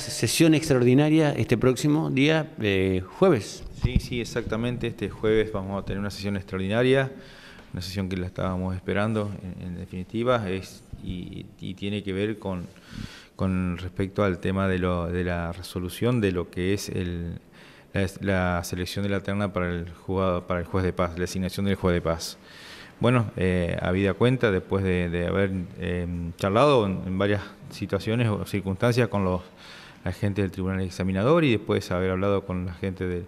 sesión extraordinaria este próximo día, eh, jueves. Sí, sí, exactamente. Este jueves vamos a tener una sesión extraordinaria, una sesión que la estábamos esperando, en, definitiva, es, y, tiene que ver con, con respecto al tema de, lo, de la resolución de lo que es el, la, selección de la terna para el, para el juez de paz, la asignación del juez de paz. Bueno, eh, habida cuenta, después de, haber eh, charlado en varias situaciones o circunstancias con los la gente del tribunal examinador y después haber hablado con la gente de,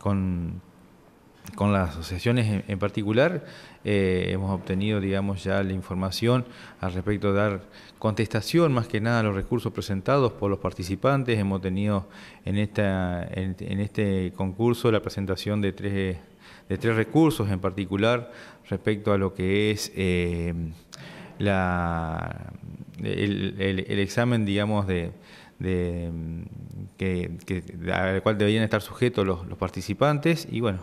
con, con las asociaciones en, particular, eh, hemos obtenido, digamos, ya la información al respecto de dar contestación más que nada a los recursos presentados por los participantes. Hemos tenido en, esta, en, este concurso la presentación de tres, de tres recursos en particular respecto a lo que es eh, la, el examen, digamos, de, de, que, a la cual deberían estar sujetos los, participantes y bueno,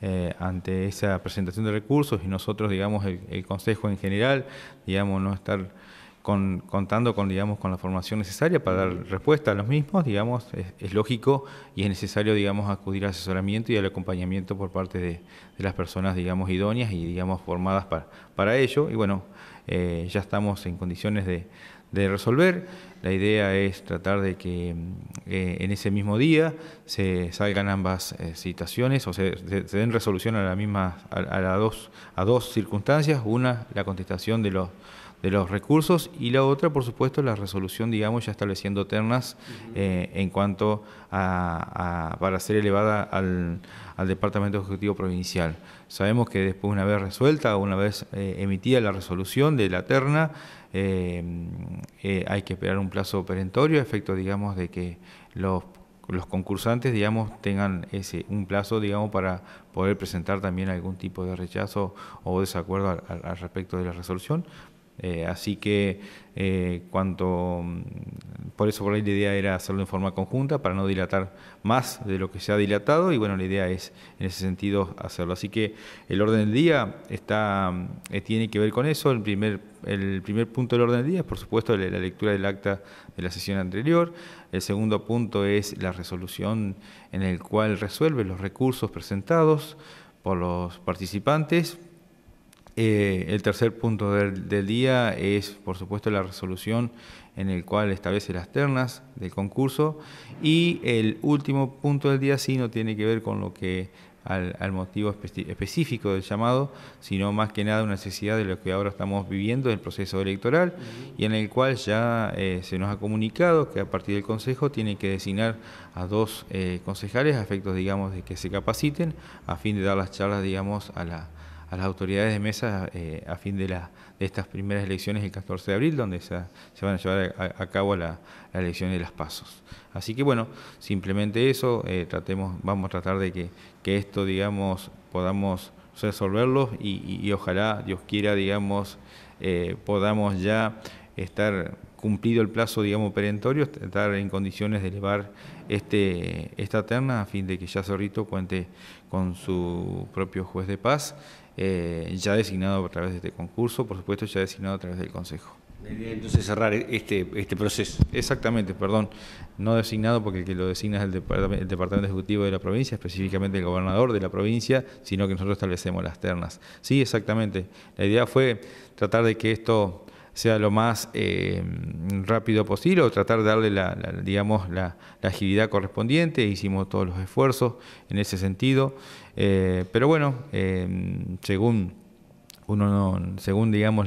eh, ante esa presentación de recursos y nosotros, digamos, el Consejo en general, digamos, no estar contando con, digamos, con la formación necesaria para dar respuesta a los mismos, digamos, es, lógico y es necesario, digamos, acudir al asesoramiento y al acompañamiento por parte de, las personas, digamos, idóneas y, digamos, formadas para, para ello. Y bueno, eh, ya estamos en condiciones de, resolver. La idea es tratar de que eh, en ese mismo día se salgan ambas citaciones eh, o se, se, den resolución a la misma, a, dos, a dos circunstancias. Una, la contestación de los de los recursos y la otra, por supuesto, la resolución, digamos, ya estableciendo ternas eh, en cuanto a, para ser elevada al, Departamento Ejecutivo Provincial. Sabemos que después, una vez resuelta, una vez eh, emitida la resolución de la terna, eh, hay que esperar un plazo perentorio, efecto, digamos, de que los concursantes, digamos, tengan ese un plazo, digamos, para poder presentar también algún tipo de rechazo o desacuerdo al respecto de la resolución, eh, así que eh, cuanto mm, por eso por ahí la idea era hacerlo en forma conjunta para no dilatar más de lo que se ha dilatado y bueno la idea es en ese sentido hacerlo. Así que el orden del día está mm, eh, tiene que ver con eso. El primer el primer punto del orden del día es por supuesto la lectura del acta de la sesión anterior. El segundo punto es la resolución en el cual resuelve los recursos presentados por los participantes eh, el tercer punto del, día es, por supuesto, la resolución en el cual establece las ternas del concurso. Y el último punto del día sí no tiene que ver con lo que al, motivo específico del llamado, sino más que nada una necesidad de lo que ahora estamos viviendo, el proceso electoral, y en el cual ya eh, se nos ha comunicado que a partir del Consejo tiene que designar a dos eh, concejales a efectos, digamos, de que se capaciten a fin de dar las charlas, digamos, a la a las autoridades de mesa eh, a fin de, la, de, estas primeras elecciones el 14 de abril, donde se, van a llevar a, cabo la elección de las pasos. Así que bueno, simplemente eso, eh, tratemos, vamos a tratar de que, esto, digamos, podamos resolverlo y, ojalá, Dios quiera, digamos, eh, podamos ya estar cumplido el plazo, digamos, perentorio, estar en condiciones de elevar este, esta terna a fin de que ya Cerrito cuente con su propio juez de paz, eh, ya designado a través de este concurso, por supuesto, ya designado a través del Consejo. Entonces cerrar este, este proceso. Exactamente, perdón, no designado porque el que lo designa es el, Departamento Ejecutivo de la provincia, específicamente el gobernador de la provincia, sino que nosotros establecemos las ternas. Sí, exactamente. La idea fue tratar de que esto sea lo más eh, rápido posible o tratar de darle la, digamos, la, la, agilidad correspondiente. Hicimos todos los esfuerzos en ese sentido. Eh, pero bueno, eh, según uno según digamos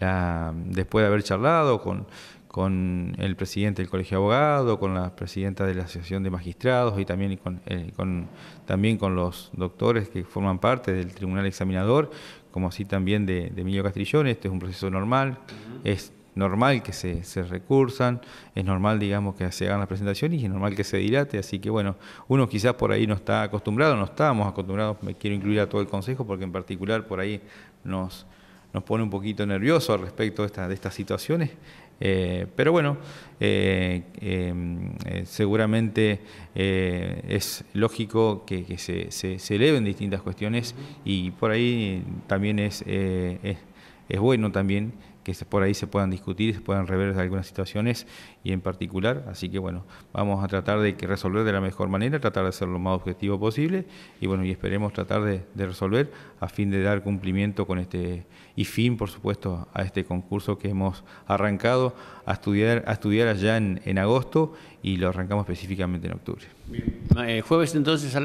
la, después de haber charlado con, con el presidente del Colegio de Abogados, con la presidenta de la Asociación de Magistrados y también con, con, también con los doctores que forman parte del Tribunal Examinador, como así también de, de Emilio Castrillón, este es un proceso normal, es normal que se, se, recursan, es normal, digamos, que se hagan las presentaciones y es normal que se dilate, así que bueno, uno quizás por ahí no está acostumbrado, no estábamos acostumbrados, me quiero incluir a todo el consejo porque en particular por ahí nos nos pone un poquito nervioso al respecto de, estas situaciones. Eh, pero bueno, eh, eh, seguramente es lógico que, se, se, eleven distintas cuestiones y por ahí también es, es, es bueno también que por ahí se puedan discutir, se puedan rever algunas situaciones y en particular. Así que bueno, vamos a tratar de que resolver de la mejor manera, tratar de ser lo más objetivo posible y bueno, y esperemos tratar de, resolver a fin de dar cumplimiento con este y fin, por supuesto, a este concurso que hemos arrancado a estudiar, a estudiar allá en, agosto y lo arrancamos específicamente en octubre. Eh, jueves entonces a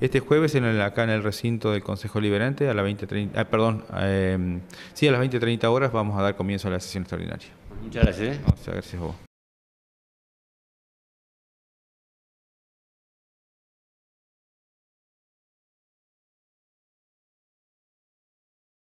este jueves en el, acá en el recinto del Consejo Liberante a las 20.30, ah, perdón, eh, a las 20.30 horas vamos a dar comienzo a la sesión extraordinaria. Muchas gracias. ¿eh? Muchas gracias vos.